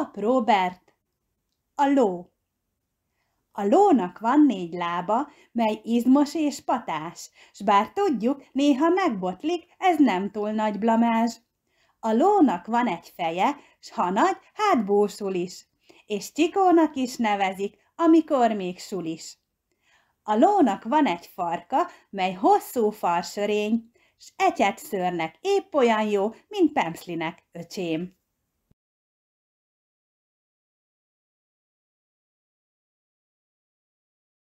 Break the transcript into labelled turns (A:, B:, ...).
A: Pap Robert! A ló. A lónak van négy lába, mely izmos és patás, s bár tudjuk, néha megbotlik, ez nem túl nagy blamás. A lónak van egy feje, s ha nagy, hát búsul is, és csikónak is nevezik, amikor még sul is. A lónak van egy farka, mely hosszú farsörény, s egyet szőrnek épp olyan jó, mint Pemszlinek, öcsém.